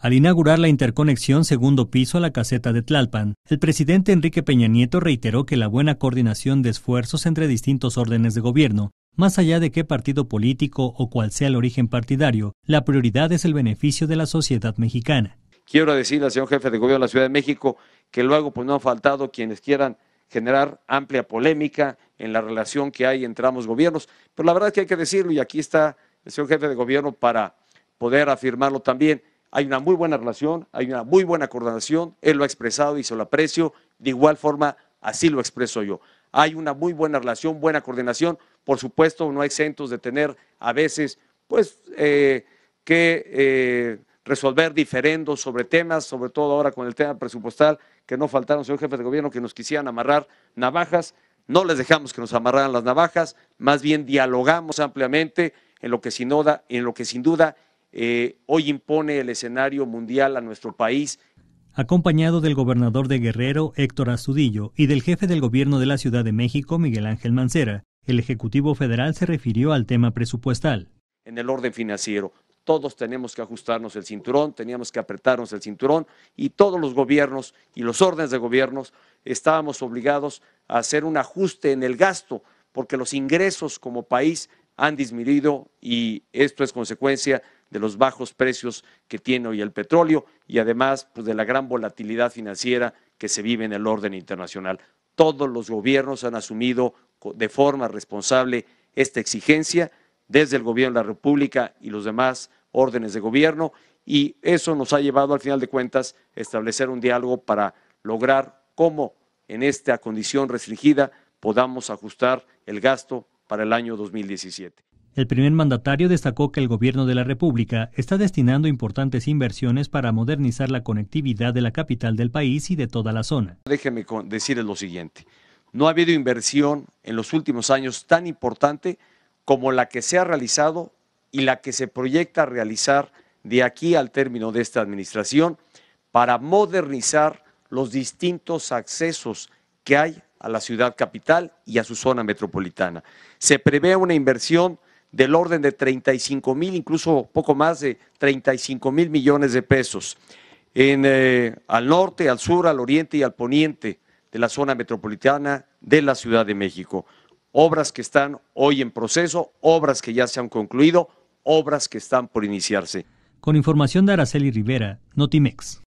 Al inaugurar la interconexión segundo piso a la caseta de Tlalpan, el presidente Enrique Peña Nieto reiteró que la buena coordinación de esfuerzos entre distintos órdenes de gobierno, más allá de qué partido político o cual sea el origen partidario, la prioridad es el beneficio de la sociedad mexicana. Quiero decirle al señor jefe de gobierno de la Ciudad de México que luego pues, no han faltado quienes quieran generar amplia polémica en la relación que hay entre ambos gobiernos, pero la verdad es que hay que decirlo y aquí está el señor jefe de gobierno para poder afirmarlo también hay una muy buena relación, hay una muy buena coordinación, él lo ha expresado y se lo aprecio, de igual forma así lo expreso yo. Hay una muy buena relación, buena coordinación, por supuesto no exentos de tener a veces pues eh, que eh, resolver diferendos sobre temas, sobre todo ahora con el tema presupuestal, que no faltaron, señor jefe de gobierno, que nos quisieran amarrar navajas. No les dejamos que nos amarraran las navajas, más bien dialogamos ampliamente en lo que en lo que sin duda eh, hoy impone el escenario mundial a nuestro país. Acompañado del gobernador de Guerrero, Héctor Azudillo, y del jefe del gobierno de la Ciudad de México, Miguel Ángel Mancera, el Ejecutivo Federal se refirió al tema presupuestal. En el orden financiero, todos tenemos que ajustarnos el cinturón, teníamos que apretarnos el cinturón y todos los gobiernos y los órdenes de gobiernos estábamos obligados a hacer un ajuste en el gasto porque los ingresos como país han disminuido y esto es consecuencia de los bajos precios que tiene hoy el petróleo y además pues, de la gran volatilidad financiera que se vive en el orden internacional. Todos los gobiernos han asumido de forma responsable esta exigencia desde el gobierno de la República y los demás órdenes de gobierno y eso nos ha llevado al final de cuentas a establecer un diálogo para lograr cómo en esta condición restringida podamos ajustar el gasto para el año 2017. El primer mandatario destacó que el gobierno de la República está destinando importantes inversiones para modernizar la conectividad de la capital del país y de toda la zona. Déjeme decirles lo siguiente. No ha habido inversión en los últimos años tan importante como la que se ha realizado y la que se proyecta realizar de aquí al término de esta administración para modernizar los distintos accesos que hay a la ciudad capital y a su zona metropolitana. Se prevé una inversión del orden de 35 mil, incluso poco más de 35 mil millones de pesos, en, eh, al norte, al sur, al oriente y al poniente de la zona metropolitana de la Ciudad de México. Obras que están hoy en proceso, obras que ya se han concluido, obras que están por iniciarse. Con información de Araceli Rivera, Notimex.